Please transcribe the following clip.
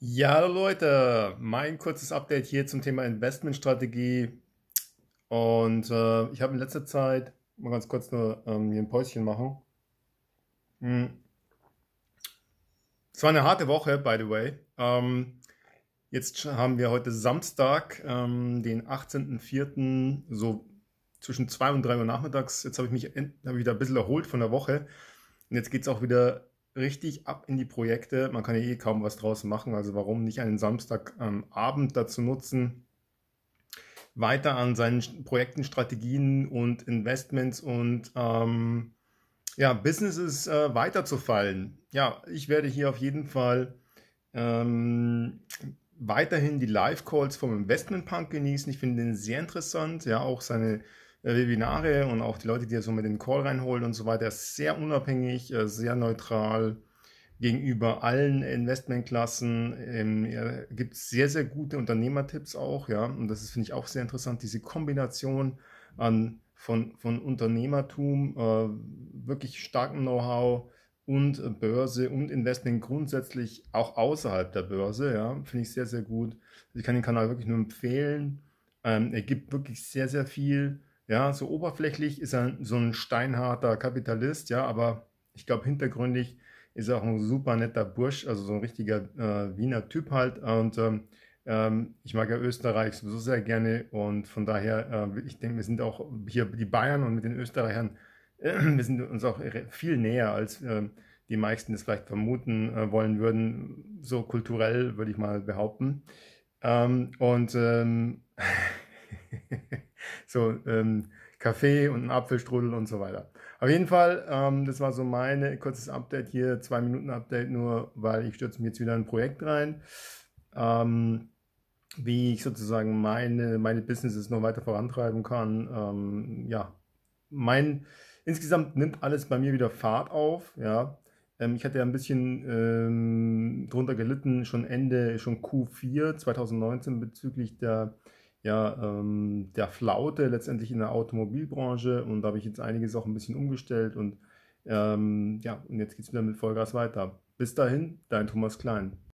Ja, Leute, mein kurzes Update hier zum Thema Investmentstrategie. Und äh, ich habe in letzter Zeit, mal ganz kurz nur ähm, hier ein Päuschen machen. Hm. Es war eine harte Woche, by the way. Ähm, jetzt haben wir heute Samstag, ähm, den 18.04., so zwischen 2 und 3 Uhr nachmittags. Jetzt habe ich mich hab ich wieder ein bisschen erholt von der Woche. Und jetzt geht es auch wieder richtig ab in die Projekte. Man kann ja eh kaum was draus machen, also warum nicht einen Samstagabend ähm, dazu nutzen, weiter an seinen Projekten, Strategien und Investments und ähm, ja, Businesses äh, weiterzufallen. Ja, ich werde hier auf jeden Fall ähm, weiterhin die Live-Calls vom Investment Punk genießen. Ich finde den sehr interessant. Ja, auch seine äh, Webinare und auch die Leute, die er so mit den Call reinholt und so weiter, sehr unabhängig, äh, sehr neutral gegenüber allen Investmentklassen. er ähm, gibt sehr, sehr gute Unternehmertipps auch, ja. Und das finde ich, auch sehr interessant, diese Kombination an, von, von Unternehmertum, äh, wirklich starkem Know-how und Börse und Investment grundsätzlich auch außerhalb der Börse, ja. Finde ich sehr, sehr gut. Ich kann den Kanal wirklich nur empfehlen. Ähm, er gibt wirklich sehr, sehr viel ja, so oberflächlich ist er so ein steinharter Kapitalist, ja, aber ich glaube hintergründig ist er auch ein super netter Bursch, also so ein richtiger äh, Wiener Typ halt. Und ähm, ähm ich mag ja Österreich sowieso sehr gerne und von daher, äh, ich denke, wir sind auch hier die Bayern und mit den Österreichern, äh, wir sind uns auch viel näher, als ähm, die meisten es vielleicht vermuten äh, wollen würden, so kulturell würde ich mal behaupten. Ähm, und ähm, so ähm, Kaffee und ein Apfelstrudel und so weiter. Auf jeden Fall, ähm, das war so mein kurzes Update hier, zwei Minuten Update nur, weil ich stürze mich jetzt wieder in ein Projekt rein. Ähm, wie ich sozusagen meine, meine Businesses noch weiter vorantreiben kann. Ähm, ja, mein, insgesamt nimmt alles bei mir wieder Fahrt auf, ja. Ähm, ich hatte ja ein bisschen ähm, drunter gelitten, schon Ende, schon Q4 2019 bezüglich der ja, ähm, der Flaute letztendlich in der Automobilbranche und da habe ich jetzt einiges auch ein bisschen umgestellt und ähm, ja, und jetzt geht es wieder mit Vollgas weiter. Bis dahin, dein Thomas Klein.